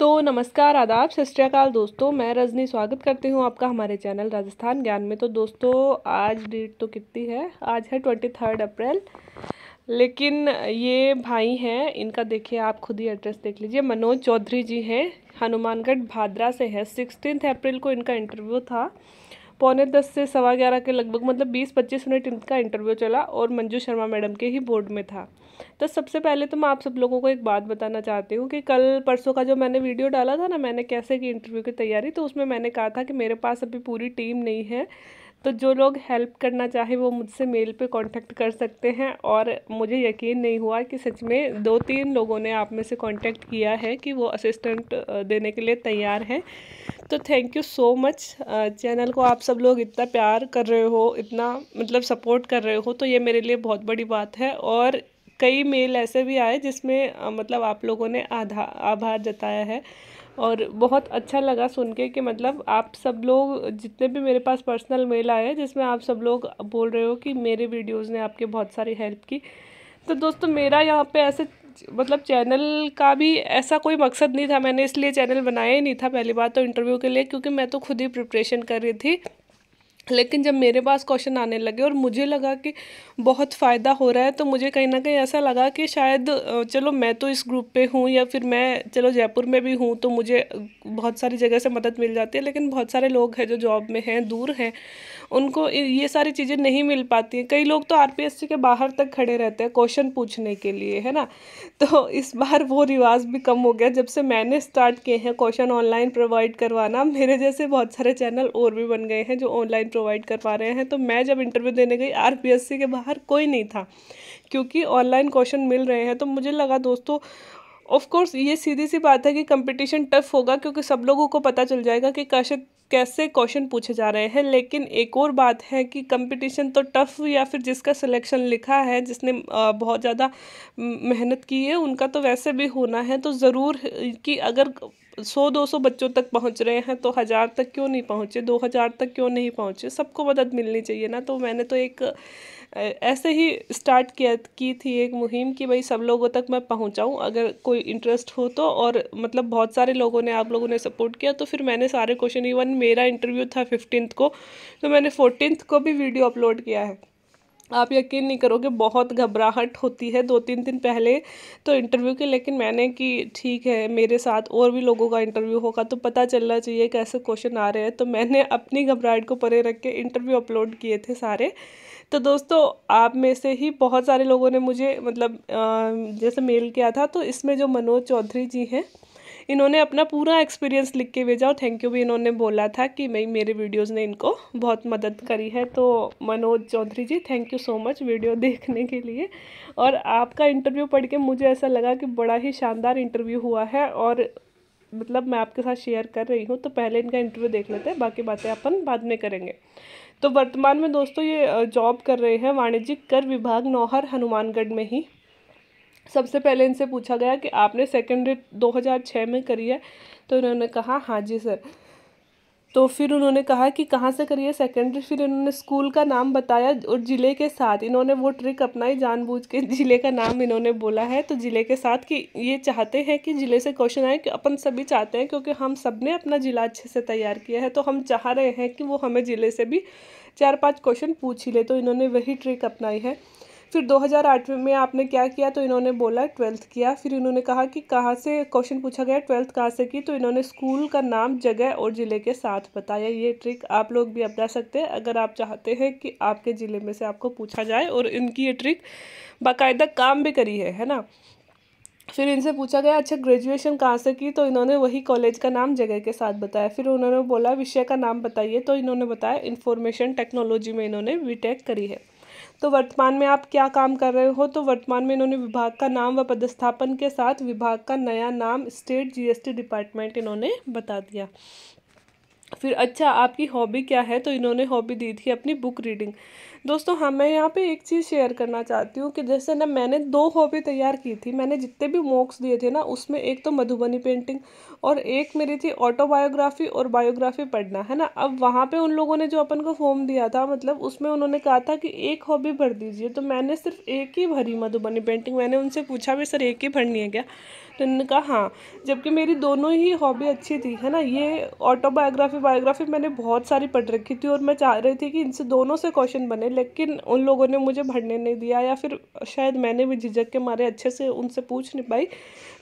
तो नमस्कार आदाब श्रीकाल दोस्तों मैं रजनी स्वागत करती हूँ आपका हमारे चैनल राजस्थान ज्ञान में तो दोस्तों आज डेट तो कितनी है आज है ट्वेंटी थर्ड अप्रैल लेकिन ये भाई हैं इनका देखिए आप खुद ही एड्रेस देख लीजिए मनोज चौधरी जी हैं हनुमानगढ़ भादरा से है सिक्सटीन अप्रैल को इनका इंटरव्यू था पौने दस से सवा ग्यारह के लगभग मतलब बीस पच्चीस मिनट इनका इंटरव्यू चला और मंजू शर्मा मैडम के ही बोर्ड में था तो सबसे पहले तो मैं आप सब लोगों को एक बात बताना चाहती हूँ कि कल परसों का जो मैंने वीडियो डाला था ना मैंने कैसे की इंटरव्यू की तैयारी तो उसमें मैंने कहा था कि मेरे पास अभी पूरी टीम नहीं है तो जो लोग हेल्प करना चाहे वो मुझसे मेल पे कांटेक्ट कर सकते हैं और मुझे यकीन नहीं हुआ कि सच में दो तीन लोगों ने आप में से कांटेक्ट किया है कि वो असिस्टेंट देने के लिए तैयार हैं तो thank you so much channel को आप सब लोग इतना प्यार कर रहे हो इतना मतलब सपोर्ट कर रहे हो तो ये मेरे लिए बहुत बड़ी बात है और कई मेल ऐसे भी आए जिसमें मतलब आप लोगों ने आधा आभार जताया है और बहुत अच्छा लगा सुन के कि मतलब आप सब लोग जितने भी मेरे पास पर्सनल मेल आए जिसमें आप सब लोग बोल रहे हो कि मेरे वीडियोस ने आपके बहुत सारी हेल्प की तो दोस्तों मेरा यहाँ पे ऐसे मतलब चैनल का भी ऐसा कोई मकसद नहीं था मैंने इसलिए चैनल बनाया ही नहीं था पहली बार तो इंटरव्यू के लिए क्योंकि मैं तो खुद ही प्रिपरेशन कर रही थी लेकिन जब मेरे पास क्वेश्चन आने लगे और मुझे लगा कि बहुत फ़ायदा हो रहा है तो मुझे कहीं ना कहीं ऐसा लगा कि शायद चलो मैं तो इस ग्रुप पे हूँ या फिर मैं चलो जयपुर में भी हूँ तो मुझे बहुत सारी जगह से मदद मिल जाती है लेकिन बहुत सारे लोग हैं जो जॉब में हैं दूर हैं उनको ये सारी चीज़ें नहीं मिल पाती हैं कई लोग तो आर के बाहर तक खड़े रहते हैं क्वेश्चन पूछने के लिए है ना तो इस बार वो रिवाज भी कम हो गया जब से मैंने स्टार्ट किए हैं क्वेश्चन ऑनलाइन प्रोवाइड करवाना मेरे जैसे बहुत सारे चैनल और भी बन गए हैं जो ऑनलाइन प्रोवाइड कर पा रहे हैं तो मैं जब इंटरव्यू देने गई आर के बाहर कोई नहीं था क्योंकि ऑनलाइन क्वेश्चन मिल रहे हैं तो मुझे लगा दोस्तों ऑफ कोर्स ये सीधी सी बात है कि कंपटीशन टफ होगा क्योंकि सब लोगों को पता चल जाएगा कि कैसे कैसे क्वेश्चन पूछे जा रहे हैं लेकिन एक और बात है कि कंपटीशन तो टफ या फिर जिसका सिलेक्शन लिखा है जिसने बहुत ज़्यादा मेहनत की है उनका तो वैसे भी होना है तो ज़रूर कि अगर सौ दो सौ बच्चों तक पहुंच रहे हैं तो हज़ार तक क्यों नहीं पहुंचे दो हज़ार तक क्यों नहीं पहुंचे सबको मदद मिलनी चाहिए ना तो मैंने तो एक ऐसे ही स्टार्ट किया की थी एक मुहिम कि भाई सब लोगों तक मैं पहुंचाऊं अगर कोई इंटरेस्ट हो तो और मतलब बहुत सारे लोगों ने आप लोगों ने सपोर्ट किया तो फिर मैंने सारे क्वेश्चन इवन मेरा इंटरव्यू था फिफ्टींथ को तो मैंने फोर्टीनथ को भी वीडियो अपलोड किया है आप यकीन नहीं करोगे बहुत घबराहट होती है दो तीन दिन पहले तो इंटरव्यू के लेकिन मैंने कि ठीक है मेरे साथ और भी लोगों का इंटरव्यू होगा तो पता चलना चाहिए कैसे क्वेश्चन आ रहे हैं तो मैंने अपनी घबराहट को परे रख के इंटरव्यू अपलोड किए थे सारे तो दोस्तों आप में से ही बहुत सारे लोगों ने मुझे मतलब जैसे मेल किया था तो इसमें जो मनोज चौधरी जी हैं इन्होंने अपना पूरा एक्सपीरियंस लिख के भेजा और थैंक यू भी इन्होंने बोला था कि मैं मेरे वीडियोज़ ने इनको बहुत मदद करी है तो Manoj Chaudhary ji thank you so much video देखने के लिए और आपका इंटरव्यू पढ़ के मुझे ऐसा लगा कि बड़ा ही शानदार इंटरव्यू हुआ है और मतलब मैं आपके साथ शेयर कर रही हूँ तो पहले इनका इंटरव्यू देख लेते हैं बाकी बातें अपन बाद में करेंगे तो वर्तमान में दोस्तों ये जॉब कर रहे हैं वाणिज्यिक कर विभाग नौहर हनुमानगढ़ में ही सबसे पहले इनसे पूछा गया कि आपने सेकेंड डेट दो में करी है तो इन्होंने कहा हाँ जी सर तो फिर उन्होंने कहा कि कहाँ से करिए सेकेंडरी फिर इन्होंने स्कूल का नाम बताया और ज़िले के साथ इन्होंने वो ट्रिक अपनाई जानबूझ के ज़िले का नाम इन्होंने बोला है तो ज़िले के साथ कि ये चाहते हैं कि ज़िले से क्वेश्चन आए कि अपन सभी चाहते हैं क्योंकि हम सब ने अपना ज़िला अच्छे से तैयार किया है तो हम चाह रहे हैं कि वो हमें ज़िले से भी चार पाँच क्वेश्चन पूछ ही ले तो इन्होंने वही ट्रिक अपनाई है फिर 2008 में आपने क्या किया तो इन्होंने बोला ट्वेल्थ किया फिर इन्होंने कहा कि कहाँ से क्वेश्चन पूछा गया ट्वेल्थ कहाँ से की तो इन्होंने स्कूल का नाम जगह और ज़िले के साथ बताया ये ट्रिक आप लोग भी अपना सकते हैं अगर आप चाहते हैं कि आपके ज़िले में से आपको पूछा जाए और इनकी ये ट्रिक बाकायदा काम भी करी है है ना फिर इनसे पूछा गया अच्छा ग्रेजुएशन कहाँ से की तो इन्होंने वही कॉलेज का नाम जगह के साथ बताया फिर उन्होंने बोला विषय का नाम बताइए तो इन्होंने बताया इन्फॉर्मेशन टेक्नोलॉजी में इन्होंने बीटेक करी है तो वर्तमान में आप क्या काम कर रहे हो तो वर्तमान में इन्होंने विभाग का नाम व पदस्थापन के साथ विभाग का नया नाम स्टेट जीएसटी डिपार्टमेंट इन्होंने बता दिया फिर अच्छा आपकी हॉबी क्या है तो इन्होंने हॉबी दी थी अपनी बुक रीडिंग दोस्तों हाँ मैं यहाँ पे एक चीज़ शेयर करना चाहती हूँ कि जैसे ना मैंने दो हॉबी तैयार की थी मैंने जितने भी मॉक्स दिए थे ना उसमें एक तो मधुबनी पेंटिंग और एक मेरी थी ऑटोबायोग्राफी और बायोग्राफी पढ़ना है ना अब वहाँ पर उन लोगों ने जो अपन को फॉर्म दिया था मतलब उसमें उन्होंने कहा था कि एक हॉबी भर दीजिए तो मैंने सिर्फ एक ही भरी मधुबनी पेंटिंग मैंने उनसे पूछा भी सर एक ही भरनी है क्या इन्होंने कहा हाँ जबकि मेरी दोनों ही हॉबी अच्छी थी है ना ये ऑटोबायोग्राफी बायोग्राफी मैंने बहुत सारी पढ़ रखी थी और मैं चाह रही थी कि इनसे दोनों से क्वेश्चन बने लेकिन उन लोगों ने मुझे भरने नहीं दिया या फिर शायद मैंने भी झिझक के मारे अच्छे से उनसे पूछ नहीं पाई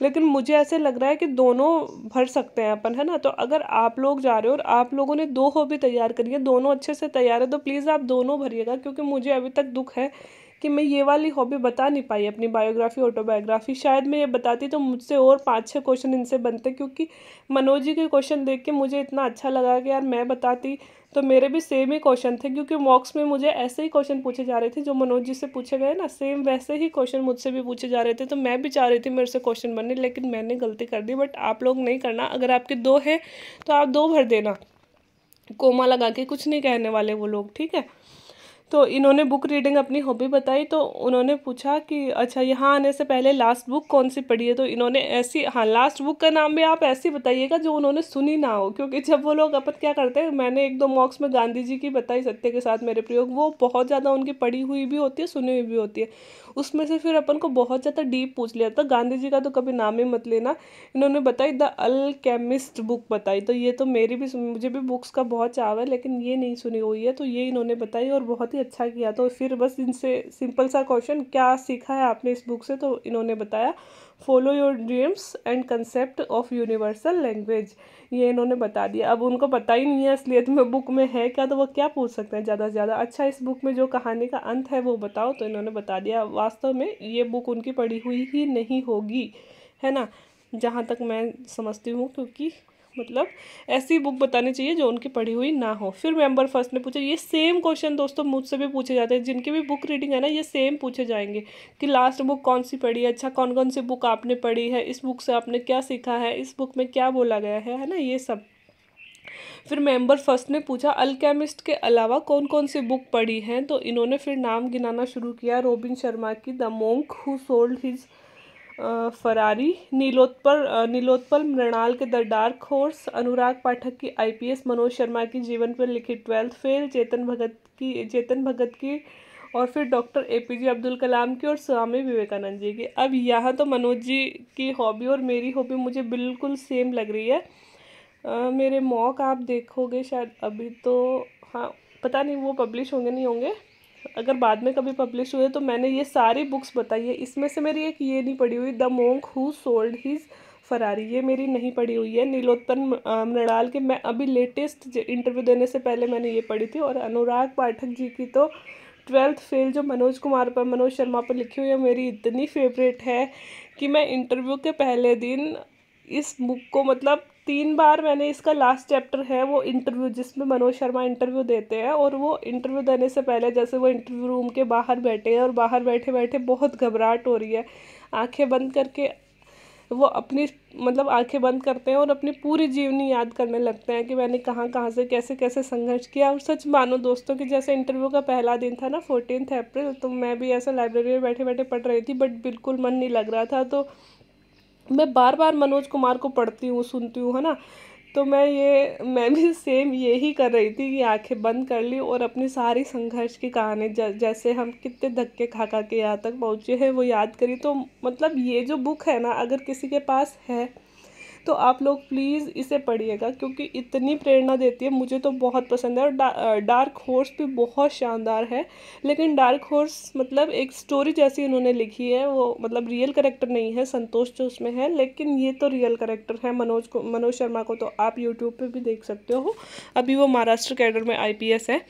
लेकिन मुझे ऐसे लग रहा है कि दोनों भर सकते हैं अपन है ना तो अगर आप लोग जा रहे हो और आप लोगों ने दो हॉबी तैयार करी है दोनों अच्छे से तैयार है तो प्लीज़ आप दोनों भरिएगा क्योंकि मुझे अभी तक दुख है कि मैं ये वाली हॉबी बता नहीं पाई अपनी बायोग्राफी ऑटोबायोग्राफी शायद मैं ये बताती तो मुझसे और पाँच छः क्वेश्चन इनसे बनते क्योंकि मनोज जी के क्वेश्चन देख के मुझे इतना अच्छा लगा कि यार मैं बताती तो मेरे भी सेम ही क्वेश्चन थे क्योंकि मॉक्स में मुझे ऐसे ही क्वेश्चन पूछे जा रहे थे जो मनोज जी से पूछे गए ना सेम वैसे ही क्वेश्चन मुझसे भी पूछे जा रहे थे तो मैं भी चाह रही थी मेरे से क्वेश्चन बनने लेकिन मैंने गलती कर दी बट आप लोग नहीं करना अगर आपके दो हैं तो आप दो भर देना कोमा लगा के कुछ नहीं कहने वाले वो लोग ठीक है तो इन्होंने बुक रीडिंग अपनी हॉबी बताई तो उन्होंने पूछा कि अच्छा यहाँ आने से पहले लास्ट बुक कौन सी पढ़ी है तो इन्होंने ऐसी हाँ लास्ट बुक का नाम भी आप ऐसी बताइएगा जो उन्होंने सुनी ना हो क्योंकि जब वो लोग अपन क्या करते हैं मैंने एक दो मॉक्स में गांधी जी की बताई सत्य के साथ मेरे प्रयोग वो बहुत ज़्यादा उनकी पढ़ी हुई भी होती है सुनी हुई भी होती है उसमें से फिर अपन को बहुत ज़्यादा डीप पूछ लिया था गांधी जी का तो कभी नाम ही मत लेना इन्होंने बताई द अल केमिस्ट बुक बताई तो ये तो मेरी भी मुझे भी बुक्स का बहुत चाव है लेकिन ये नहीं सुनी हुई है तो ये इन्होंने बताई और बहुत ही अच्छा किया तो फिर बस इनसे सिंपल सा क्वेश्चन क्या सीखा है आपने इस बुक से तो इन्होंने बताया follow your dreams and concept of universal language ये इन्होंने बता दिया अब उनको पता ही नहीं है इसलिए तो में बुक में है क्या तो वो क्या पूछ सकते हैं ज़्यादा से ज़्यादा अच्छा इस बुक में जो कहानी का अंत है वो बताओ तो इन्होंने बता दिया वास्तव में ये बुक उनकी पढ़ी हुई ही नहीं होगी है ना जहाँ तक मैं समझती हूँ क्योंकि मतलब ऐसी बुक बतानी चाहिए जो उनकी पढ़ी हुई ना हो फिर मेंबर फर्स्ट ने पूछा ये सेम क्वेश्चन दोस्तों मुझसे भी पूछे जाते हैं जिनकी भी बुक रीडिंग है ना ये सेम पूछे जाएंगे कि लास्ट बुक कौन सी पढ़ी है अच्छा कौन कौन सी बुक आपने पढ़ी है इस बुक से आपने क्या सीखा है इस बुक में क्या बोला गया है है ना ये सब फिर मेंबर फर्स्ट ने पूछा अल्केमिस्ट के अलावा कौन कौन सी बुक पढ़ी हैं तो इन्होंने फिर नाम गिनाना शुरू किया रोबिन शर्मा की the monk who sold his Ferrari Nilotpal Nilotpal Mrinal के the dark horse Anurag Pathak की आईपीएस मनोज शर्मा की जीवन पर लिखी ट्वेल्थ फेल चेतन भगत की चेतन भगत की और फिर doctor A P J Abdul Kalam की और स्वामी विवेकानंद जी की अब यहाँ तो मनोज जी की हॉबी और मेरी हॉबी मुझे बिल्कुल सेम लग रही है आ, मेरे मॉक आप देखोगे शायद अभी तो हाँ पता नहीं वो पब्लिश होंगे नहीं होंगे अगर बाद में कभी पब्लिश हुए तो मैंने ये सारी बुक्स बताई है इसमें से मेरी एक ये नहीं पढ़ी हुई the monk who sold his Ferrari ये मेरी नहीं पढ़ी हुई है नीलोत्पल मृणाल के मैं अभी लेटेस्ट इंटरव्यू देने से पहले मैंने ये पढ़ी थी और अनुराग पाठक जी की तो ट्वेल्थ फेल जो मनोज कुमार पर मनोज शर्मा पर लिखी हुई है मेरी इतनी फेवरेट है कि मैं इंटरव्यू के पहले दिन इस बुक को मतलब तीन बार मैंने इसका लास्ट चैप्टर है वो इंटरव्यू जिसमें मनोज शर्मा इंटरव्यू देते हैं और वो इंटरव्यू देने से पहले जैसे वो इंटरव्यू रूम के बाहर बैठे हैं और बाहर बैठे बैठे बहुत घबराहट हो रही है आंखें बंद करके वो अपनी मतलब आंखें बंद करते हैं और अपनी पूरी जीवनी याद करने लगते हैं कि मैंने कहाँ कहाँ से कैसे कैसे संघर्ष किया और सच मानो दोस्तों कि जैसे इंटरव्यू का पहला दिन था ना फोर्टीन अप्रैल तो मैं भी ऐसा लाइब्रेरी में बैठे बैठे पढ़ रही थी बट बिल्कुल मन नहीं लग रहा था तो मैं बार बार मनोज कुमार को पढ़ती हूँ सुनती हूँ है ना तो मैं ये मैं भी सेम यही कर रही थी कि आंखें बंद कर ली और अपनी सारी संघर्ष की कहानी जैसे हम कितने धक्के खा खा के यहाँ तक पहुँचे हैं वो याद करी तो मतलब ये जो बुक है ना अगर किसी के पास है तो आप लोग प्लीज़ इसे पढ़िएगा क्योंकि इतनी प्रेरणा देती है मुझे तो बहुत पसंद है और डा, डार्क हॉर्स भी बहुत शानदार है लेकिन डार्क हॉर्स मतलब एक स्टोरी जैसी इन्होंने लिखी है वो मतलब रियल करेक्टर नहीं है संतोष जो उसमें है लेकिन ये तो रियल करेक्टर है मनोज को मनोज शर्मा को तो आप यूट्यूब पर भी देख सकते हो अभी वो महाराष्ट्र कैडर में आई है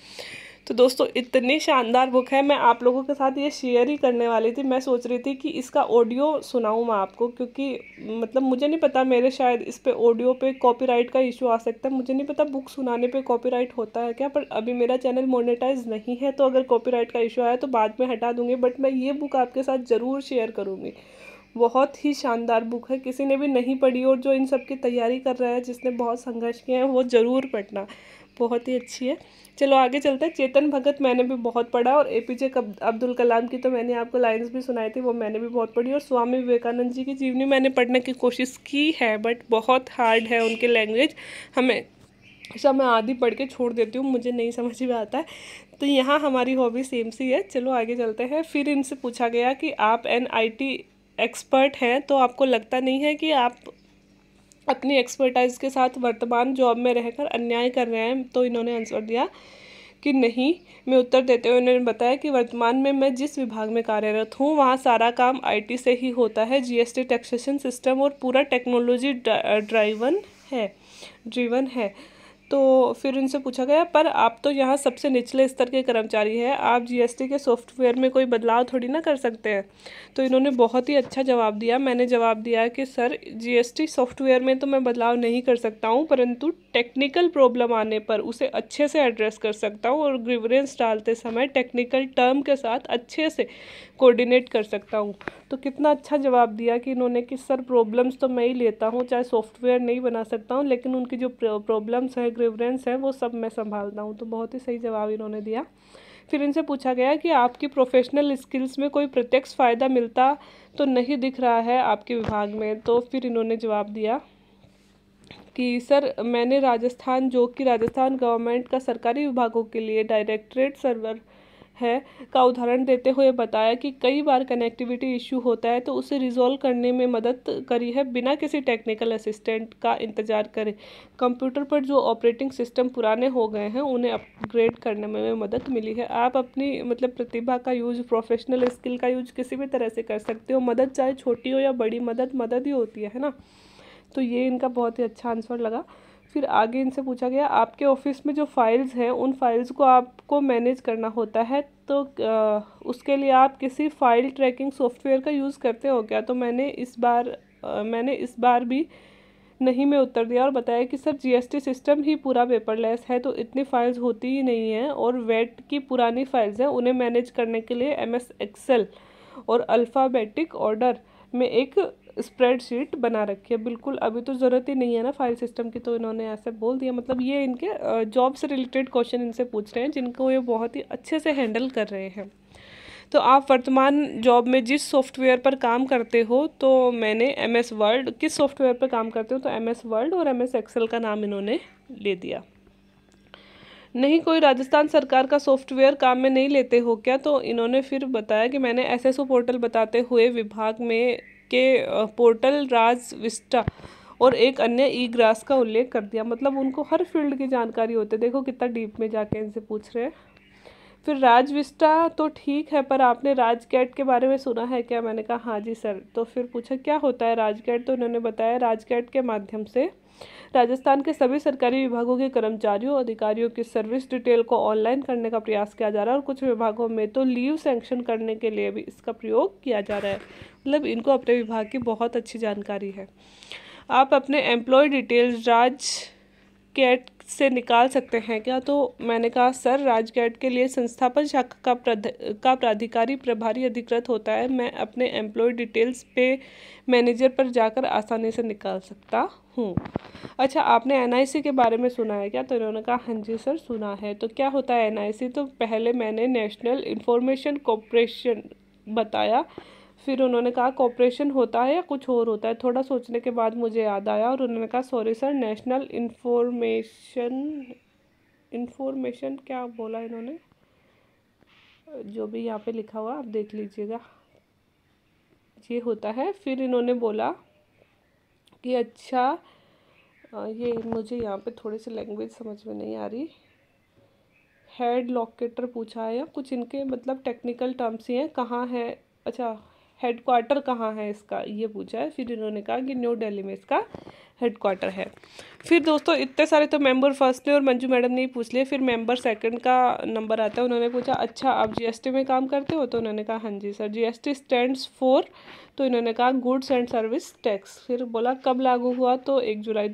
तो दोस्तों इतनी शानदार बुक है मैं आप लोगों के साथ ये शेयर ही करने वाली थी मैं सोच रही थी कि इसका ऑडियो सुनाऊँ मैं आपको क्योंकि मतलब मुझे नहीं पता मेरे शायद इस पर ऑडियो पे कॉपीराइट का इशू आ सकता है मुझे नहीं पता बुक सुनाने पे कॉपीराइट होता है क्या पर अभी मेरा चैनल मोनेटाइज नहीं है तो अगर कॉपी का इशू आया तो बाद में हटा दूँगी बट मैं ये बुक आपके साथ ज़रूर शेयर करूँगी बहुत ही शानदार बुक है किसी ने भी नहीं पढ़ी और जो इन सब की तैयारी कर रहा है जिसने बहुत संघर्ष किया है वो ज़रूर पढ़ना बहुत ही अच्छी है चलो आगे चलते हैं चेतन भगत मैंने भी बहुत पढ़ा और ए पी जे अब्दुल कलाम की तो मैंने आपको लाइन्स भी सुनाई थी वो मैंने भी बहुत पढ़ी और स्वामी विवेकानंद जी की जीवनी मैंने पढ़ने की कोशिश की है बट बहुत हार्ड है उनके लैंग्वेज हमें सब अच्छा मैं आधी पढ़ के छोड़ देती हूँ मुझे नहीं समझ में आता है तो यहाँ हमारी हॉबी सेम सी है चलो आगे चलते हैं फिर इनसे पूछा गया कि आप एन आई टी एक्सपर्ट हैं तो आपको लगता नहीं है कि आप अपनी एक्सपर्टाइज़ के साथ वर्तमान जॉब में रहकर अन्याय कर रहे हैं तो इन्होंने आंसर दिया कि नहीं मैं उत्तर देते हुए उन्होंने बताया कि वर्तमान में मैं जिस विभाग में कार्यरत हूँ वहाँ सारा काम आईटी से ही होता है जीएसटी टैक्सेशन सिस्टम और पूरा टेक्नोलॉजी ड्राइवन है ड्रीवन है तो फिर उनसे पूछा गया पर आप तो यहाँ सबसे निचले स्तर के कर्मचारी हैं आप जीएसटी के सॉफ्टवेयर में कोई बदलाव थोड़ी ना कर सकते हैं तो इन्होंने बहुत ही अच्छा जवाब दिया मैंने जवाब दिया कि सर जीएसटी सॉफ्टवेयर में तो मैं बदलाव नहीं कर सकता हूँ परंतु टेक्निकल प्रॉब्लम आने पर उसे अच्छे से एड्रेस कर सकता हूँ और ग्रीवरेंस डालते समय टेक्निकल टर्म के साथ अच्छे से कोऑर्डिनेट कर सकता हूँ तो कितना अच्छा जवाब दिया कि इन्होंने कि सर प्रॉब्लम्स तो मैं ही लेता हूँ चाहे सॉफ्टवेयर नहीं बना सकता हूँ लेकिन उनकी जो प्रॉब्लम्स हैं ग्रेवरेंस हैं वो सब मैं संभालता हूँ तो बहुत ही सही जवाब इन्होंने दिया फिर इनसे पूछा गया कि आपकी प्रोफेशनल स्किल्स में कोई प्रत्यक्ष फ़ायदा मिलता तो नहीं दिख रहा है आपके विभाग में तो फिर इन्होंने जवाब दिया कि सर मैंने राजस्थान जो कि राजस्थान गवर्नमेंट का सरकारी विभागों के लिए डायरेक्टरेट सर्वर है का उदाहरण देते हुए बताया कि कई बार कनेक्टिविटी इशू होता है तो उसे रिजोल्व करने में मदद करी है बिना किसी टेक्निकल असिस्टेंट का इंतज़ार करें कंप्यूटर पर जो ऑपरेटिंग सिस्टम पुराने हो गए हैं उन्हें अपग्रेड करने में मदद मिली है आप अपनी मतलब प्रतिभा का यूज प्रोफेशनल स्किल का यूज किसी भी तरह से कर सकते हो मदद चाहे छोटी हो या बड़ी मदद मदद ही होती है ना तो ये इनका बहुत ही अच्छा आंसर लगा फिर आगे इनसे पूछा गया आपके ऑफिस में जो फाइल्स हैं उन फाइल्स को आपको मैनेज करना होता है तो आ, उसके लिए आप किसी फाइल ट्रैकिंग सॉफ्टवेयर का यूज़ करते हो क्या तो मैंने इस बार आ, मैंने इस बार भी नहीं में उत्तर दिया और बताया कि सर जीएसटी सिस्टम ही पूरा पेपरलेस है तो इतनी फाइल्स होती ही नहीं हैं और वेट की पुरानी फाइल्स हैं उन्हें मैनेज करने के लिए एम एस एक्सेल और अल्फ़ाबेटिक ऑर्डर में एक स्प्रेडशीट बना रखी है बिल्कुल अभी तो ज़रूरत ही नहीं है ना फाइल सिस्टम की तो इन्होंने ऐसे बोल दिया मतलब ये इनके जॉब से रिलेटेड क्वेश्चन इनसे पूछ रहे हैं जिनको ये बहुत ही अच्छे से हैंडल कर रहे हैं तो आप वर्तमान जॉब में जिस सॉफ्टवेयर पर काम करते हो तो मैंने एम एस वर्ल्ड किस सॉफ्टवेयर पर काम करते हो तो एम एस वर्ल्ड और एम एस एक्सेल का नाम इन्होंने ले दिया नहीं कोई राजस्थान सरकार का सॉफ्टवेयर काम में नहीं लेते हो क्या तो इन्होंने फिर बताया कि मैंने एसएसओ पोर्टल बताते हुए विभाग में के पोर्टल राज विस्टा और एक अन्य ई ग्रास का उल्लेख कर दिया मतलब उनको हर फील्ड की जानकारी होती है देखो कितना डीप में जाके इनसे पूछ रहे हैं फिर राजविस्टा तो ठीक है पर आपने राज कैट के बारे में सुना है क्या मैंने कहा हाँ जी सर तो फिर पूछा क्या होता है राज कैट तो उन्होंने बताया राज कैट के माध्यम से राजस्थान के सभी सरकारी विभागों के कर्मचारियों अधिकारियों की सर्विस डिटेल को ऑनलाइन करने का प्रयास किया जा रहा है और कुछ विभागों में तो लीव सेंक्शन करने के लिए भी इसका प्रयोग किया जा रहा है मतलब इनको अपने विभाग की बहुत अच्छी जानकारी है आप अपने एम्प्लॉय डिटेल्स राज राजगेट से निकाल सकते हैं क्या तो मैंने कहा सर राज के लिए संस्थापन शाखा का प्रध का प्राधिकारी प्रभारी अधिकृत होता है मैं अपने एम्प्लॉय डिटेल्स पे मैनेजर पर जाकर आसानी से निकाल सकता हूँ अच्छा आपने एनआईसी के बारे में सुना है क्या तो इन्होंने कहा हाँ जी सर सुना है तो क्या होता है एन तो पहले मैंने नेशनल इन्फॉर्मेशन कॉपरेशन बताया फिर उन्होंने कहा कॉपरेशन होता है या कुछ और होता है थोड़ा सोचने के बाद मुझे याद आया और उन्होंने कहा sorry sir national information information क्या बोला इन्होंने जो भी यहाँ पे लिखा हुआ आप देख लीजिएगा ये होता है फिर इन्होंने बोला कि अच्छा ये मुझे यहाँ पे थोड़ी सी लैंग्वेज समझ में नहीं आ रही हेड लॉकेटर पूछा है या कुछ इनके मतलब टेक्निकल टर्म्स ही हैं कहाँ है अच्छा हेड क्वार्टर कहाँ है इसका ये पूछा है फिर इन्होंने कहा कि न्यू दिल्ली में इसका हेड क्वार्टर है फिर दोस्तों इतने सारे तो मेंबर फर्स्ट ने और मंजू मैडम ने ही पूछ लिए फिर मेंबर सेकंड का नंबर आता है उन्होंने पूछा अच्छा आप जीएसटी में काम करते हो तो उन्होंने कहा हाँ जी सर जीएसटी स्टैंड्स फोर तो इन्होंने कहा गुड्स एंड सर्विस टैक्स फिर बोला कब लागू हुआ तो एक जुलाई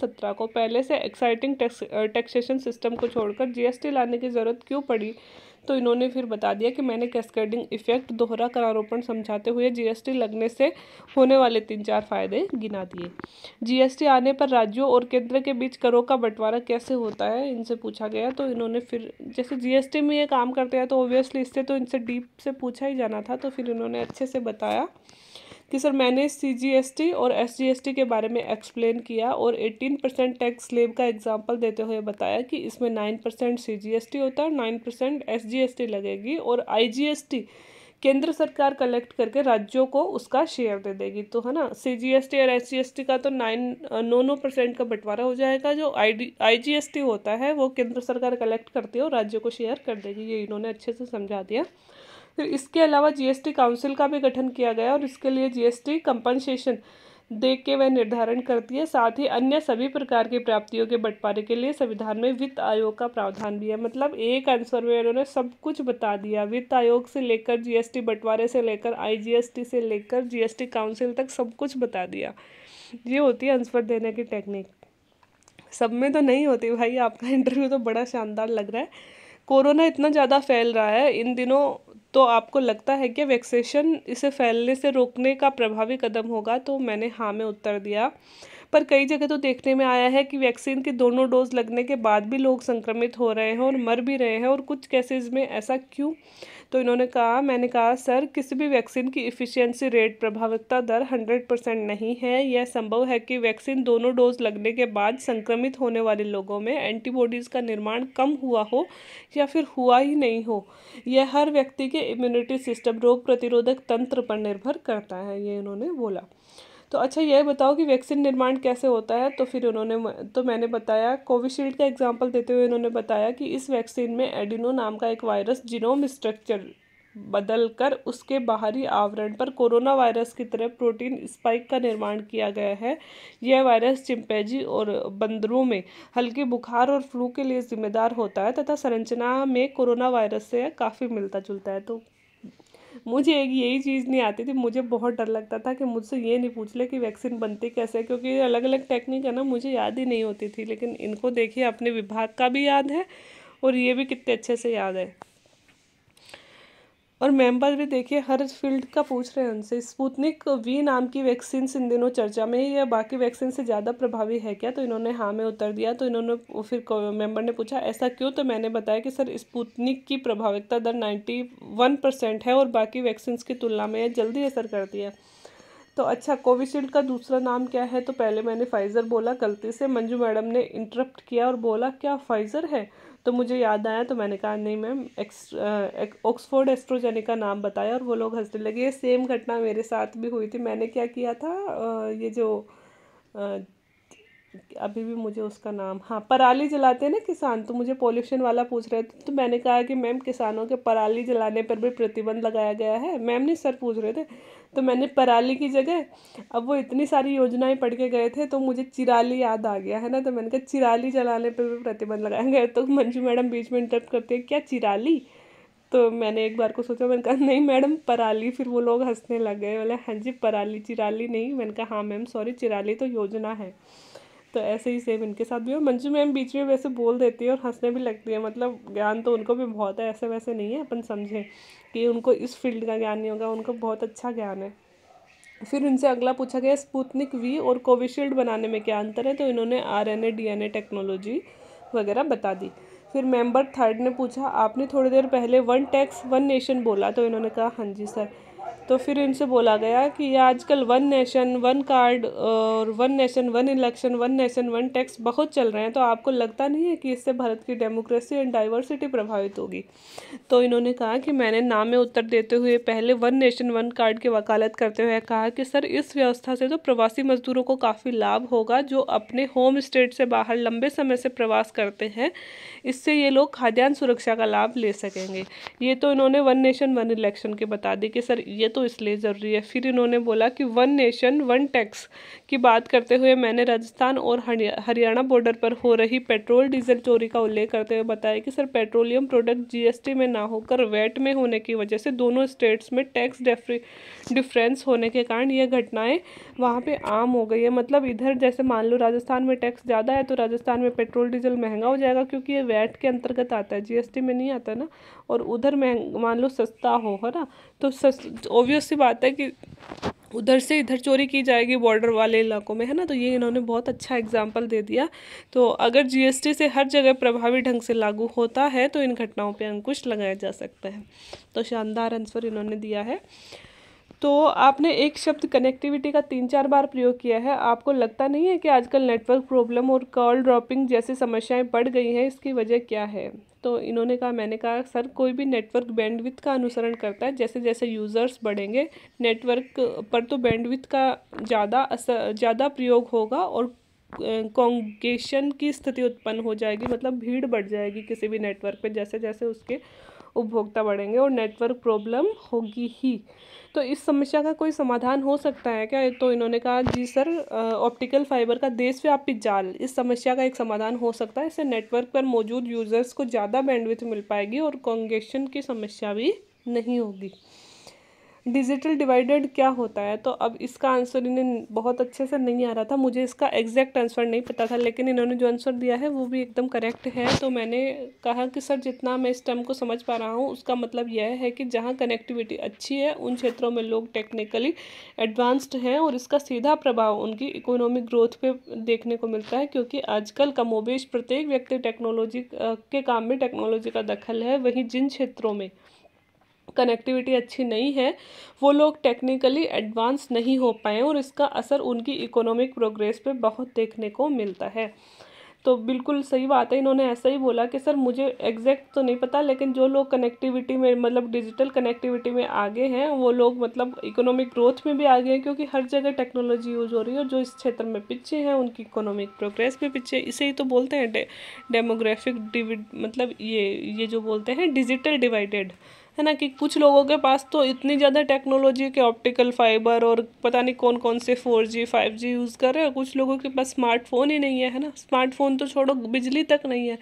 सत्रह को पहले से एक्साइटिंग टैक्स टैक्सेशन सिस्टम को छोड़कर जीएसटी लाने की ज़रूरत क्यों पड़ी तो इन्होंने फिर बता दिया कि मैंने कैस्केडिंग इफेक्ट दोहरा करारोपण समझाते हुए जीएसटी लगने से होने वाले तीन चार फायदे गिना दिए जीएसटी आने पर राज्यों और केंद्र के बीच करों का बंटवारा कैसे होता है इनसे पूछा गया तो इन्होंने फिर जैसे जीएसटी में ये काम करते हैं तो ऑब्वियसली इससे तो इनसे डीप से पूछा ही जाना था तो फिर इन्होंने अच्छे से बताया कि सर मैंने सीजीएसटी और एसजीएसटी के बारे में एक्सप्लेन किया और 18 परसेंट टैक्स स्लेब का एग्जांपल देते हुए बताया कि इसमें 9 परसेंट सी होता है नाइन परसेंट एस लगेगी और आई केंद्र सरकार कलेक्ट करके राज्यों को उसका शेयर दे देगी तो है ना सी जी एस टी और एस जी एस टी का तो नाइन नौ नौ परसेंट का बंटवारा हो जाएगा जो I D I G S T होता है वो केंद्र सरकार कलेक्ट करती है और राज्यों को शेयर कर देगी ये इन्होंने अच्छे से समझा दिया फिर इसके अलावा जीएसटी काउंसिल का भी गठन किया गया और इसके लिए जीएसटी कंपनसेशन देख के वह निर्धारण करती है साथ ही अन्य सभी प्रकार की प्राप्तियों के बंटवारे के लिए संविधान में वित्त आयोग का प्रावधान भी है मतलब एक आंसर में इन्होंने सब कुछ बता दिया वित्त आयोग से लेकर जीएसटी बंटवारे से लेकर आईजीएसटी से लेकर जीएसटी काउंसिल तक सब कुछ बता दिया ये होती है आंसर देने की टेक्निक सब में तो नहीं होती भाई आपका इंटरव्यू तो बड़ा शानदार लग रहा है कोरोना इतना ज़्यादा फैल रहा है इन दिनों तो आपको लगता है कि वैक्सीशन इसे फैलने से रोकने का प्रभावी कदम होगा तो मैंने हाँ में उत्तर दिया पर कई जगह तो देखने में आया है कि वैक्सीन के दोनों डोज लगने के बाद भी लोग संक्रमित हो रहे हैं और मर भी रहे हैं और कुछ केसेस में ऐसा क्यों तो इन्होंने कहा मैंने कहा सर किसी भी वैक्सीन की इफ़िशियंसी रेट प्रभाविकता दर हंड्रेड परसेंट नहीं है यह संभव है कि वैक्सीन दोनों डोज लगने के बाद संक्रमित होने वाले लोगों में एंटीबॉडीज़ का निर्माण कम हुआ हो या फिर हुआ ही नहीं हो यह हर व्यक्ति के इम्यूनिटी सिस्टम रोग प्रतिरोधक तंत्र पर निर्भर करता है ये इन्होंने बोला तो अच्छा यह बताओ कि वैक्सीन निर्माण कैसे होता है तो फिर उन्होंने तो मैंने बताया कोविशील्ड का एग्जाम्पल देते हुए उन्होंने बताया कि इस वैक्सीन में एडिनो नाम का एक वायरस जीनोम स्ट्रक्चर बदल कर उसके बाहरी आवरण पर कोरोना वायरस की तरह प्रोटीन स्पाइक का निर्माण किया गया है यह वायरस चिंपैजी और बंदरों में हल्के बुखार और फ्लू के लिए जिम्मेदार होता है तथा संरचना में कोरोना वायरस से काफ़ी मिलता जुलता है तो मुझे एक यही चीज़ नहीं आती थी मुझे बहुत डर लगता था कि मुझसे ये नहीं पूछ ले कि वैक्सीन बनती कैसे क्योंकि अलग अलग टेक्निक है ना मुझे याद ही नहीं होती थी लेकिन इनको देखिए अपने विभाग का भी याद है और ये भी कितने अच्छे से याद है और मेंबर भी देखिए हर फील्ड का पूछ रहे हैं उनसे स्पुतनिक वी नाम की वैक्सीन इन दिनों चर्चा में या बाकी वैक्सीन से ज़्यादा प्रभावी है क्या तो इन्होंने हाँ में उत्तर दिया तो इन्होंने फिर मेंबर ने पूछा ऐसा क्यों तो मैंने बताया कि सर स्पुतनिक की प्रभाविकता दर नाइन्टी वन परसेंट है और बाकी वैक्सीन की तुलना में यह जल्दी असर करती है तो अच्छा कोविशील्ड का दूसरा नाम क्या है तो पहले मैंने फाइज़र बोला गलती से मंजू मैडम ने इंटरप्ट किया और बोला क्या फाइज़र है तो मुझे याद आया तो मैंने कहा नहीं मैम ऑक्सफोर्ड एस्ट्रोजेनिका नाम बताया और वो लोग हंसने लगे ये सेम घटना मेरे साथ भी हुई थी मैंने क्या किया था ये जो अभी भी मुझे उसका नाम हाँ पराली जलाते हैं ना किसान तो मुझे पोल्यूशन वाला पूछ रहे थे तो मैंने कहा कि मैम किसानों के पराली जलाने पर भी प्रतिबंध लगाया गया है मैम नहीं सर पूछ रहे थे तो मैंने पराली की जगह अब वो इतनी सारी योजनाएं पढ़ के गए थे तो मुझे चिराली याद आ गया है ना तो मैंने कहा चिराली जलाने पर भी प्रतिबंध लगाया गया तो मंजू मैडम बीच में इंटरप्ट करते हैं क्या चिराली तो मैंने एक बार को सोचा मैंने कहा नहीं मैडम पराली फिर वो लोग हंसने लग गए बोले हाँ जी पराली चिराली नहीं मैंने कहा हाँ मैम सॉरी चिराली तो योजना है तो ऐसे ही सेम इनके साथ भी और मंजू मैम बीच में वैसे बोल देती है और हंसने भी लगती है मतलब ज्ञान तो उनको भी बहुत है ऐसे वैसे नहीं है अपन समझें कि उनको इस फील्ड का ज्ञान नहीं होगा उनको बहुत अच्छा ज्ञान है फिर उनसे अगला पूछा गया स्पुतनिक वी और कोविशील्ड बनाने में क्या अंतर है तो इन्होंने आर एन टेक्नोलॉजी वगैरह बता दी फिर मेंबर थर्ड ने पूछा आपने थोड़ी देर पहले वन टैक्स वन नेशन बोला तो इन्होंने कहा हाँ जी सर तो फिर इनसे बोला गया कि ये आजकल वन नेशन वन कार्ड और one nation one election one nation one tax बहुत चल रहे हैं तो आपको लगता नहीं है कि इससे भारत की डेमोक्रेसी एंड डाइवर्सिटी प्रभावित होगी तो इन्होंने कहा कि मैंने नाम में उत्तर देते हुए पहले वन नेशन वन कार्ड की वकालत करते हुए कहा कि सर इस व्यवस्था से तो प्रवासी मजदूरों को काफ़ी लाभ होगा जो अपने होम स्टेट से बाहर लंबे समय से प्रवास करते हैं इससे ये लोग खाद्यान्न सुरक्षा का लाभ ले सकेंगे ये तो इन्होंने वन नेशन वन इलेक्शन के बता दी कि सर ये तो तो इसलिए ज़रूरी है फिर इन्होंने बोला कि वन नेशन वन टैक्स की बात करते हुए मैंने राजस्थान और हरियाणा बॉर्डर पर हो रही पेट्रोल डीजल चोरी का उल्लेख करते हुए बताया कि सर पेट्रोलियम प्रोडक्ट जीएसटी में ना होकर वैट में होने की वजह से दोनों स्टेट्स में टैक्स डिफरेंस होने के कारण यह घटनाएं वहाँ पर आम हो गई है मतलब इधर जैसे मान लो राजस्थान में टैक्स ज़्यादा है तो राजस्थान में पेट्रोल डीजल महंगा हो जाएगा क्योंकि ये वैट के अंतर्गत आता है जीएसटी में नहीं आता ना और उधर मान लो सस्ता हो है ना तो ऑब्वियस सी बात है कि उधर से इधर चोरी की जाएगी बॉर्डर वाले इलाकों में है ना तो ये इन्होंने बहुत अच्छा एग्जाम्पल दे दिया तो अगर जीएसटी से हर जगह प्रभावी ढंग से लागू होता है तो इन घटनाओं पर अंकुश लगाया जा सकता है तो शानदार आंसर इन्होंने दिया है तो आपने एक शब्द कनेक्टिविटी का तीन चार बार प्रयोग किया है आपको लगता नहीं है कि आजकल नेटवर्क प्रॉब्लम और कॉल ड्रॉपिंग जैसी समस्याएं बढ़ गई हैं इसकी वजह क्या है तो इन्होंने कहा मैंने कहा सर कोई भी नेटवर्क बैंडविथ का अनुसरण करता है जैसे जैसे यूज़र्स बढ़ेंगे नेटवर्क पर तो बैंडविथ का ज़्यादा असर ज़्यादा प्रयोग होगा और कॉन्गेशन की स्थिति उत्पन्न हो जाएगी मतलब भीड़ बढ़ जाएगी किसी भी नेटवर्क पर जैसे जैसे उसके उपभोक्ता बढ़ेंगे और नेटवर्क प्रॉब्लम होगी ही तो इस समस्या का कोई समाधान हो सकता है क्या तो इन्होंने कहा जी सर ऑप्टिकल फाइबर का देशव्यापी जाल इस समस्या का एक समाधान हो सकता है इससे नेटवर्क पर मौजूद यूज़र्स को ज़्यादा बैंडविथ मिल पाएगी और कॉन्गेशन की समस्या भी नहीं होगी डिजिटल डिवाइडेड क्या होता है तो अब इसका आंसर इन्हें बहुत अच्छे से नहीं आ रहा था मुझे इसका एग्जैक्ट आंसर नहीं पता था लेकिन इन्होंने जो आंसर दिया है वो भी एकदम करेक्ट है तो मैंने कहा कि सर जितना मैं इस टर्म को समझ पा रहा हूँ उसका मतलब यह है कि जहाँ कनेक्टिविटी अच्छी है उन क्षेत्रों में लोग टेक्निकली एडवांस्ड हैं और इसका सीधा प्रभाव उनकी इकोनॉमिक ग्रोथ पर देखने को मिलता है क्योंकि आजकल कमोबेश प्रत्येक व्यक्ति टेक्नोलॉजी के काम में टेक्नोलॉजी का दखल है वहीं जिन क्षेत्रों में कनेक्टिविटी अच्छी नहीं है वो लोग टेक्निकली एडवांस नहीं हो पाए और इसका असर उनकी इकोनॉमिक प्रोग्रेस पे बहुत देखने को मिलता है तो बिल्कुल सही बात है इन्होंने ऐसा ही बोला कि सर मुझे एग्जैक्ट तो नहीं पता लेकिन जो लोग कनेक्टिविटी में मतलब डिजिटल कनेक्टिविटी में आगे हैं वो लोग मतलब इकोनॉमिक ग्रोथ में भी आगे हैं क्योंकि हर जगह टेक्नोलॉजी यूज हो रही है और जो इस क्षेत्र में पीछे हैं उनकी इकोनॉमिक प्रोग्रेस भी पीछे इसे ही तो बोलते हैं डे, डेमोग्राफिक डिविड मतलब ये ये जो बोलते हैं डिजिटल डिवाइडेड है ना कि कुछ लोगों के पास तो इतनी ज़्यादा टेक्नोलॉजी के ऑप्टिकल फाइबर और पता नहीं कौन कौन से four G five G use कर रहे हैं कुछ लोगों के पास स्मार्टफोन ही नहीं है है ना स्मार्टफोन तो छोड़ो बिजली तक नहीं है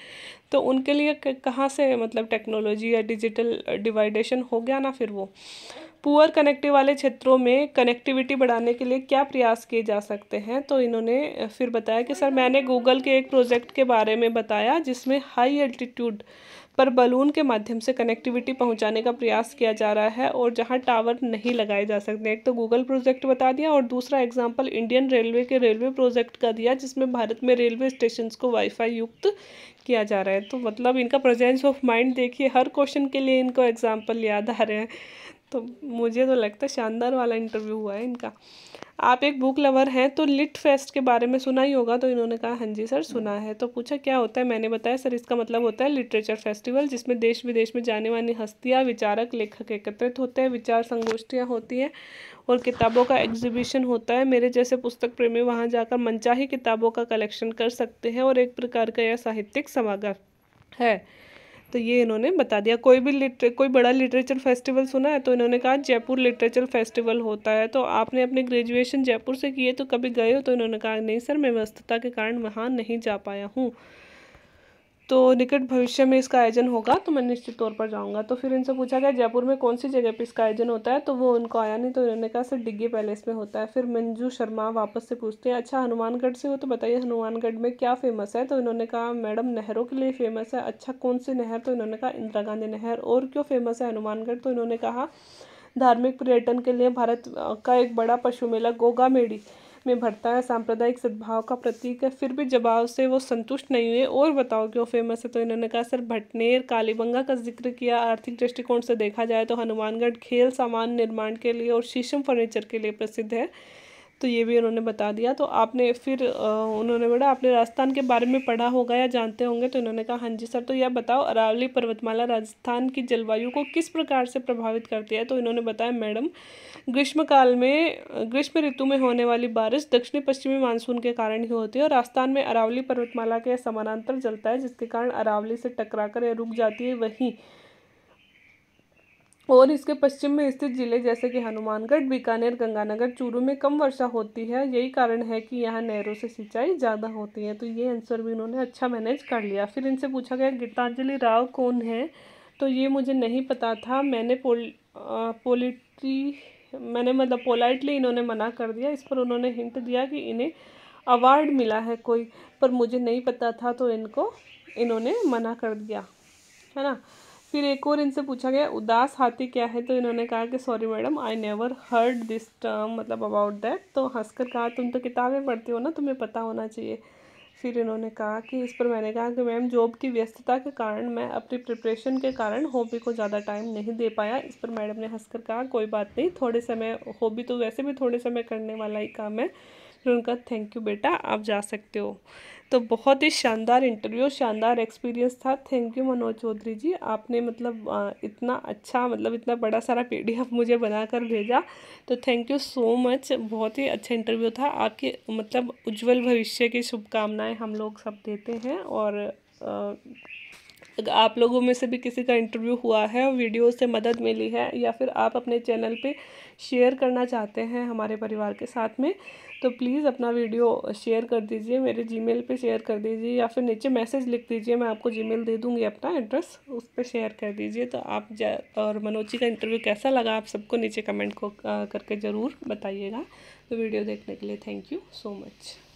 तो उनके लिए कहाँ से मतलब टेक्नोलॉजी या डिजिटल डिवाइडेशन हो गया ना फिर वो पुअर कनेक्टिव वाले क्षेत्रों में कनेक्टिविटी बढ़ाने के लिए क्या प्रयास किए जा सकते हैं तो इन्होंने फिर बताया कि सर मैंने गूगल के एक प्रोजेक्ट के बारे में बताया जिसमें हाई एल्टीट्यूड पर बलून के माध्यम से कनेक्टिविटी पहुंचाने का प्रयास किया जा रहा है और जहां टावर नहीं लगाए जा सकते एक तो गूगल प्रोजेक्ट बता दिया और दूसरा एग्जाम्पल इंडियन रेलवे के रेलवे प्रोजेक्ट का दिया जिसमें भारत में रेलवे स्टेशन को वाईफाई युक्त किया जा रहा है तो मतलब इनका प्रेजेंस ऑफ माइंड देखिए हर क्वेश्चन के लिए इनको एग्जाम्पल याद आ रहे हैं तो मुझे तो लगता है शानदार वाला इंटरव्यू हुआ है इनका आप एक बुक लवर हैं तो लिट फेस्ट के बारे में सुना ही होगा तो इन्होंने कहा हाँ जी सर सुना है तो पूछा क्या होता है मैंने बताया सर इसका मतलब होता है लिटरेचर फेस्टिवल जिसमें देश विदेश में जाने वाली हस्तियाँ विचारक लेखक एकत्रित होते हैं विचार संगोष्ठियाँ होती हैं और किताबों का एग्जीबिशन होता है मेरे जैसे पुस्तक प्रेमी वहाँ जाकर मनचाही किताबों का कलेक्शन कर सकते हैं और एक प्रकार का यह साहित्यिक समागम है तो ये इन्होंने बता दिया कोई भी लिटर कोई बड़ा लिटरेचर फेस्टिवल सुना है तो इन्होंने कहा जयपुर लिटरेचर फेस्टिवल होता है तो आपने अपने ग्रेजुएशन जयपुर से किए तो कभी गए हो तो इन्होंने कहा नहीं सर मैं व्यस्तता के कारण वहाँ नहीं जा पाया हूँ तो निकट भविष्य में इसका आयोजन होगा तो मैं निश्चित तौर पर जाऊंगा तो फिर इनसे पूछा गया जयपुर में कौन सी जगह पे इसका आयोजन होता है तो वो उनको आया नहीं तो उन्होंने कहा सर डिग्गी पैलेस में होता है फिर मंजू शर्मा वापस से पूछते हैं अच्छा हनुमानगढ़ से हो तो बताइए हनुमानगढ़ में क्या फेमस है तो इन्होंने कहा मैडम नहरों के लिए फेमस है अच्छा कौन सी नहर तो इन्होंने कहा इंदिरा गांधी नहर और क्यों फेमस है हनुमानगढ़ तो इन्होंने कहा धार्मिक पर्यटन के लिए भारत का एक बड़ा पशु मेला गोगा मेड़ी में भरता है सांप्रदायिक सद्भाव का प्रतीक है फिर भी जवाब से वो संतुष्ट नहीं हुए और बताओ क्यों फेमस है तो इन्होंने कहा सर भटनेर कालीबंगा का जिक्र किया आर्थिक दृष्टिकोण से देखा जाए तो हनुमानगढ़ खेल सामान निर्माण के लिए और शीशम फर्नीचर के लिए प्रसिद्ध है तो ये भी उन्होंने बता दिया तो आपने फिर उन्होंने बोला आपने राजस्थान के बारे में पढ़ा होगा या जानते होंगे तो इन्होंने कहा हाँ जी सर तो यह बताओ अरावली पर्वतमाला राजस्थान की जलवायु को किस प्रकार से प्रभावित करती है तो इन्होंने बताया मैडम ग्रीष्मकाल में ग्रीष्म ऋतु में होने वाली बारिश दक्षिणी पश्चिमी मानसून के कारण ही होती है और राजस्थान में अरावली पर्वतमाला के समानांतर जलता है जिसके कारण अरावली से टकरा यह रुक जाती है वहीं और इसके पश्चिम में स्थित जिले जैसे कि हनुमानगढ़ बीकानेर गंगानगर चूरू में कम वर्षा होती है यही कारण है कि यहाँ नहरों से सिंचाई ज़्यादा होती है तो ये आंसर भी इन्होंने अच्छा मैनेज कर लिया फिर इनसे पूछा गया गीतांजलि राव कौन है तो ये मुझे नहीं पता था मैंने पोल पोलिट्री मैंने मतलब पोलाइटली इन्होंने मना कर दिया इस पर उन्होंने हिंट दिया कि इन्हें अवार्ड मिला है कोई पर मुझे नहीं पता था तो इनको इन्होंने मना कर दिया है ना फिर एक और इनसे पूछा गया उदास हाथी क्या है तो इन्होंने कहा कि sorry madam I never heard this term मतलब अबाउट दैट तो हंसकर कहा तुम तो किताबें पढ़ती हो ना तुम्हें पता होना चाहिए फिर इन्होंने कहा कि इस पर मैंने कहा कि मैम जॉब की व्यस्तता के कारण मैं अपनी प्रिपरेशन के कारण हॉबी को ज़्यादा टाइम नहीं दे पाया इस पर मैडम ने हंसकर कहा कोई बात नहीं थोड़े समय हॉबी तो वैसे भी थोड़े समय करने वाला ही काम है फिर उनका थैंक यू बेटा आप जा सकते हो तो बहुत ही शानदार इंटरव्यू शानदार एक्सपीरियंस था थैंक यू मनोज चौधरी जी आपने मतलब इतना अच्छा मतलब इतना बड़ा सारा पी मुझे बना कर भेजा तो थैंक यू सो मच बहुत ही अच्छा इंटरव्यू था आपके मतलब उज्जवल भविष्य की शुभकामनाएं हम लोग सब देते हैं और आप लोगों में से भी किसी का इंटरव्यू हुआ है वीडियो से मदद मिली है या फिर आप अपने चैनल पे शेयर करना चाहते हैं हमारे परिवार के साथ में तो प्लीज़ अपना वीडियो शेयर कर दीजिए मेरे जीमेल पे शेयर कर दीजिए या फिर नीचे मैसेज लिख दीजिए मैं आपको जीमेल दे दूँगी अपना एड्रेस उस पर शेयर कर दीजिए तो आप और मनोजी का इंटरव्यू कैसा लगा आप सबको नीचे कमेंट को करके ज़रूर बताइएगा तो वीडियो देखने के लिए थैंक यू सो मच